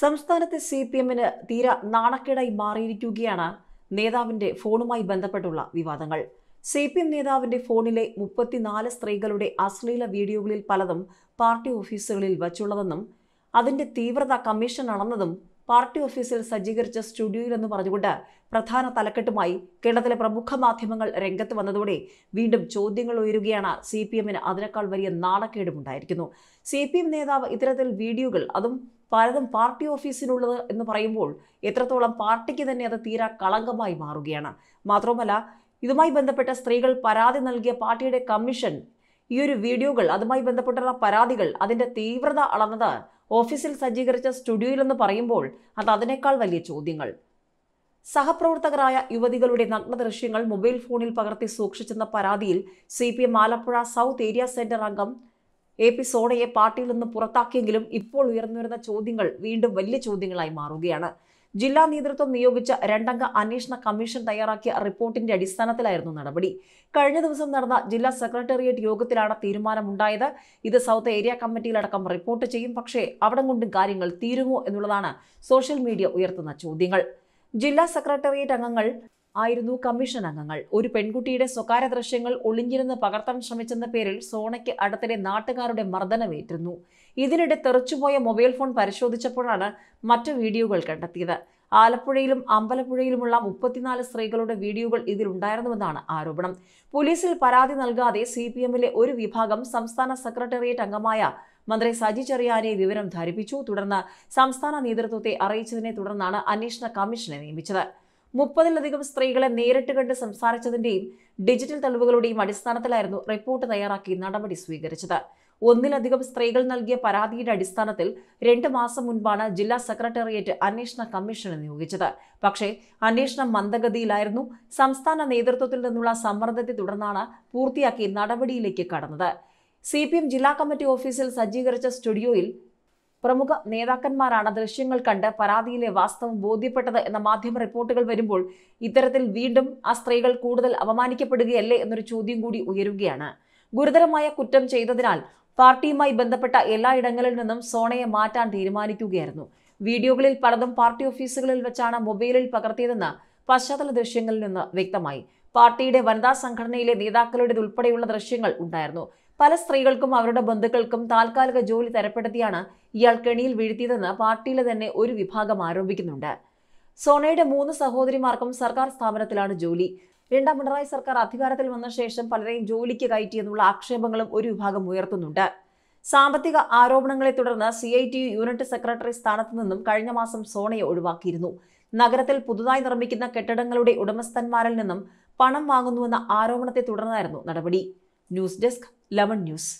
സംസ്ഥാനത്തെ C P എമ്മിന് തീര നാണക്കേടായി മാറിയിരിക്കുകയാണ് നേതാവിന്റെ ഫോണുമായി ബന്ധപ്പെട്ടുള്ള വിവാദങ്ങൾ സി പി എം നേതാവിന്റെ ഫോണിലെ മുപ്പത്തിനാല് സ്ത്രീകളുടെ അശ്ലീല വീഡിയോകളിൽ പലതും പാർട്ടി ഓഫീസുകളിൽ വച്ചുള്ളതെന്നും അതിന്റെ തീവ്രത കമ്മീഷൻ അളന്നതും പാർട്ടി ഓഫീസിൽ സജ്ജീകരിച്ച സ്റ്റുഡിയോയിലെന്ന് പറഞ്ഞുകൊണ്ട് പ്രധാന തലക്കെട്ടുമായി കേരളത്തിലെ പ്രമുഖ മാധ്യമങ്ങൾ രംഗത്ത് വന്നതോടെ വീണ്ടും ചോദ്യങ്ങൾ ഉയരുകയാണ് സി പി എമ്മിന് അതിനേക്കാൾ വലിയ നാണക്കേടുമുണ്ടായിരിക്കുന്നു സി പി എം നേതാവ് ഇത്തരത്തിൽ വീഡിയോകൾ അതും പലതും പാർട്ടി ഓഫീസിനുള്ളത് എന്ന് പറയുമ്പോൾ എത്രത്തോളം പാർട്ടിക്ക് തന്നെ അത് തീരാ കളങ്കമായി മാറുകയാണ് മാത്രവുമല്ല ഇതുമായി ബന്ധപ്പെട്ട സ്ത്രീകൾ പരാതി നൽകിയ പാർട്ടിയുടെ കമ്മീഷൻ ഈ ഒരു വീഡിയോകൾ അതുമായി ബന്ധപ്പെട്ടുള്ള പരാതികൾ അതിൻ്റെ തീവ്രത അളന്നത് ഓഫീസിൽ സജ്ജീകരിച്ച സ്റ്റുഡിയോയിലെന്ന് പറയുമ്പോൾ അത് അതിനേക്കാൾ വലിയ ചോദ്യങ്ങൾ സഹപ്രവർത്തകരായ യുവതികളുടെ നഗ്ന ദൃശ്യങ്ങൾ മൊബൈൽ ഫോണിൽ പകർത്തി സൂക്ഷിച്ചെന്ന പരാതിയിൽ C P M Alappuzha south area centre അംഗം എ പി സോണയെ പാർട്ടിയിൽ നിന്ന് പുറത്താക്കിയെങ്കിലും ഇപ്പോൾ ഉയർന്നുവരുന്ന ചോദ്യങ്ങൾ വീണ്ടും വലിയ ചോദ്യങ്ങളായി മാറുകയാണ് ജില്ലാ നേതൃത്വം നിയോഗിച്ച രണ്ടംഗ അന്വേഷണ കമ്മീഷൻ തയ്യാറാക്കിയ റിപ്പോർട്ടിന്റെ അടിസ്ഥാനത്തിലായിരുന്നു നടപടി കഴിഞ്ഞ ദിവസം നടന്ന ജില്ലാ സെക്രട്ടേറിയറ്റ് യോഗത്തിലാണ് തീരുമാനമുണ്ടായത് ഇത് സൗത്ത് ഏരിയ കമ്മിറ്റിയിലടക്കം റിപ്പോർട്ട് ചെയ്യും പക്ഷേ അവിടം കൊണ്ടും കാര്യങ്ങൾ തീരുമോ എന്നുള്ളതാണ് സോഷ്യൽ മീഡിയ ഉയർത്തുന്ന ചോദ്യങ്ങൾ ജില്ലാ സെക്രട്ടേറിയറ്റ് അംഗങ്ങൾ ആയിരുന്നു കമ്മീഷൻ അംഗങ്ങൾ ഒരു പെൺകുട്ടിയുടെ സ്വകാര്യ ദൃശ്യങ്ങൾ ഒളിഞ്ഞിരുന്ന് പകർത്താൻ ശ്രമിച്ചെന്ന പേരിൽ സോണയ്ക്ക് അടുത്തിടെ നാട്ടുകാരുടെ മർദ്ദനമേറ്റിരുന്നു ഇതിനിടെ തെറിച്ചുപോയ മൊബൈൽ ഫോൺ പരിശോധിച്ചപ്പോഴാണ് മറ്റു വീഡിയോകൾ കണ്ടെത്തിയത് ആലപ്പുഴയിലും അമ്പലപ്പുഴയിലുമുള്ള മുപ്പത്തിനാല് സ്ത്രീകളുടെ വീഡിയോകൾ ഇതിലുണ്ടായിരുന്നുവെന്നാണ് ആരോപണം പോലീസിൽ പരാതി നൽകാതെ സി പി എമ്മിലെ ഒരു വിഭാഗം സംസ്ഥാന സെക്രട്ടേറിയറ്റ് അംഗമായ മന്ത്രി സജി ചെറിയാനെ വിവരം ധരിപ്പിച്ചു തുടർന്ന് സംസ്ഥാന നേതൃത്വത്തെ അറിയിച്ചതിനെ തുടർന്നാണ് അന്വേഷണ കമ്മീഷനെ നിയമിച്ചത് മുപ്പതിലധികം സ്ത്രീകളെ നേരിട്ട് കണ്ട് സംസാരിച്ചതിന്റെയും ഡിജിറ്റൽ തെളിവുകളുടെയും അടിസ്ഥാനത്തിലായിരുന്നു റിപ്പോർട്ട് തയ്യാറാക്കി നടപടി സ്വീകരിച്ചത് ഒന്നിലധികം സ്ത്രീകൾ നൽകിയ പരാതിയുടെ അടിസ്ഥാനത്തിൽ രണ്ട് മാസം മുൻപാണ് ജില്ലാ സെക്രട്ടേറിയറ്റ് അന്വേഷണ കമ്മീഷനെ നിയോഗിച്ചത് പക്ഷേ അന്വേഷണം മന്ദഗതിയിലായിരുന്നു സംസ്ഥാന നേതൃത്വത്തിൽ നിന്നുള്ള സമ്മർദ്ദത്തെ തുടർന്നാണ് പൂർത്തിയാക്കി നടപടിയിലേക്ക് കടന്നത് സി ജില്ലാ കമ്മിറ്റി ഓഫീസിൽ സജ്ജീകരിച്ച സ്റ്റുഡിയോയിൽ പ്രമുഖ നേതാക്കന്മാരാണ് ദൃശ്യങ്ങൾ കണ്ട് പരാതിയിലെ വാസ്തവം ബോധ്യപ്പെട്ടത് എന്ന മാധ്യമ റിപ്പോർട്ടുകൾ വരുമ്പോൾ ഇത്തരത്തിൽ വീണ്ടും ആ സ്ത്രീകൾ കൂടുതൽ അപമാനിക്കപ്പെടുകയല്ലേ എന്നൊരു ചോദ്യം കൂടി ഉയരുകയാണ് ഗുരുതരമായ കുറ്റം ചെയ്തതിനാൽ പാർട്ടിയുമായി ബന്ധപ്പെട്ട എല്ലായിടങ്ങളിൽ നിന്നും സോണയെ മാറ്റാൻ തീരുമാനിക്കുകയായിരുന്നു വീഡിയോകളിൽ പലതും പാർട്ടി ഓഫീസുകളിൽ വെച്ചാണ് മൊബൈലിൽ പകർത്തിയതെന്ന് പശ്ചാത്തല ദൃശ്യങ്ങളിൽ നിന്ന് വ്യക്തമായി പാർട്ടിയുടെ വനിതാ സംഘടനയിലെ നേതാക്കളുടേതുൾപ്പെടെയുള്ള ദൃശ്യങ്ങൾ ഉണ്ടായിരുന്നു പല സ്ത്രീകൾക്കും അവരുടെ ബന്ധുക്കൾക്കും താൽക്കാലിക ജോലി തരപ്പെടുത്തിയാണ് ഇയാൾ കെണിയിൽ വീഴ്ത്തിയതെന്ന് പാർട്ടിയിലെ തന്നെ ഒരു വിഭാഗം ആരോപിക്കുന്നുണ്ട് സോണയുടെ മൂന്ന് സഹോദരിമാർക്കും സർക്കാർ സ്ഥാപനത്തിലാണ് ജോലി രണ്ടാം പിണറായി സർക്കാർ അധികാരത്തിൽ വന്ന ശേഷം പലരെയും ജോലിക്ക് കയറ്റിയെന്നുള്ള ആക്ഷേപങ്ങളും ഒരു വിഭാഗം ഉയർത്തുന്നുണ്ട് സാമ്പത്തിക ആരോപണങ്ങളെ തുടർന്ന് C I T unit secretary സ്ഥാനത്ത് നിന്നും കഴിഞ്ഞ മാസം സോണയെ ഒഴിവാക്കിയിരുന്നു നഗരത്തിൽ പുതുതായി നിർമ്മിക്കുന്ന കെട്ടിടങ്ങളുടെ ഉടമസ്ഥന്മാരിൽ നിന്നും പണം വാങ്ങുന്നുവെന്ന ആരോപണത്തെ തുടർന്നായിരുന്നു നടപടി ന്യൂസ് ഡെസ്ക് ലെവൻ ന്യൂസ്